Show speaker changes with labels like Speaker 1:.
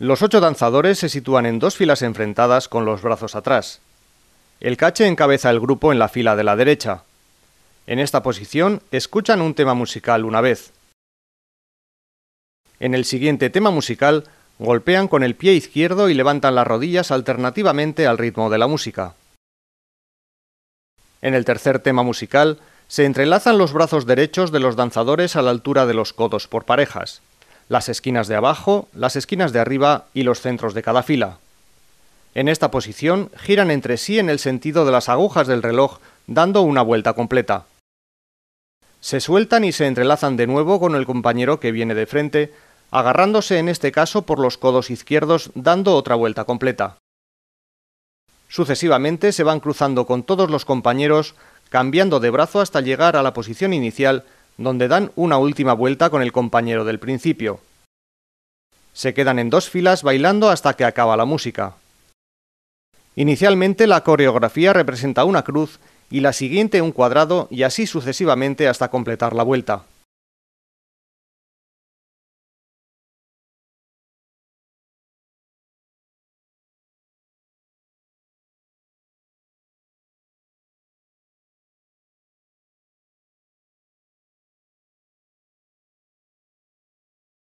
Speaker 1: Los ocho danzadores se sitúan en dos filas enfrentadas con los brazos atrás. El cache encabeza el grupo en la fila de la derecha. En esta posición escuchan un tema musical una vez. En el siguiente tema musical golpean con el pie izquierdo y levantan las rodillas alternativamente al ritmo de la música. En el tercer tema musical se entrelazan los brazos derechos de los danzadores a la altura de los codos por parejas las esquinas de abajo, las esquinas de arriba y los centros de cada fila. En esta posición giran entre sí en el sentido de las agujas del reloj, dando una vuelta completa. Se sueltan y se entrelazan de nuevo con el compañero que viene de frente, agarrándose en este caso por los codos izquierdos dando otra vuelta completa. Sucesivamente se van cruzando con todos los compañeros, cambiando de brazo hasta llegar a la posición inicial donde dan una última vuelta con el compañero del principio. Se quedan en dos filas bailando hasta que acaba la música. Inicialmente la coreografía representa una cruz y la siguiente un cuadrado y así sucesivamente hasta completar la vuelta.